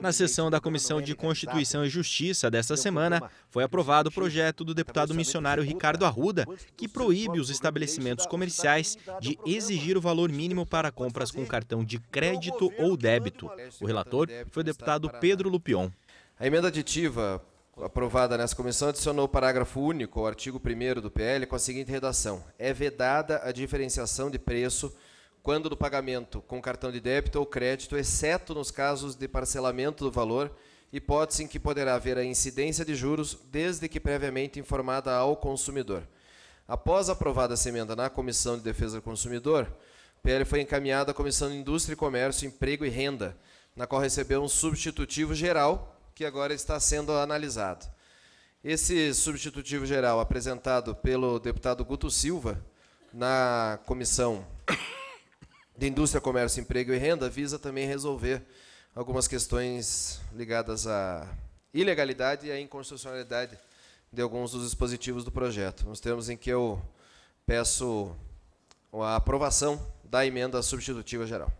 Na sessão da Comissão de Constituição e Justiça desta semana, foi aprovado o projeto do deputado missionário Ricardo Arruda, que proíbe os estabelecimentos comerciais de exigir o valor mínimo para compras com então, cartão de crédito ou débito. O relator foi o deputado Pedro Lupion. A emenda aditiva aprovada nessa comissão, adicionou o parágrafo único ao artigo 1 do PL com a seguinte redação: É vedada a diferenciação de preço quando do pagamento com cartão de débito ou crédito, exceto nos casos de parcelamento do valor, hipótese em que poderá haver a incidência de juros desde que previamente informada ao consumidor. Após aprovada essa emenda na Comissão de Defesa do Consumidor, o PL foi encaminhado à Comissão de Indústria e Comércio, Emprego e Renda, na qual recebeu um substitutivo geral que agora está sendo analisado. Esse substitutivo geral apresentado pelo deputado Guto Silva na Comissão de Indústria, Comércio, Emprego e Renda visa também resolver algumas questões ligadas à ilegalidade e à inconstitucionalidade de alguns dos dispositivos do projeto. Nos termos em que eu peço a aprovação da emenda substitutiva geral.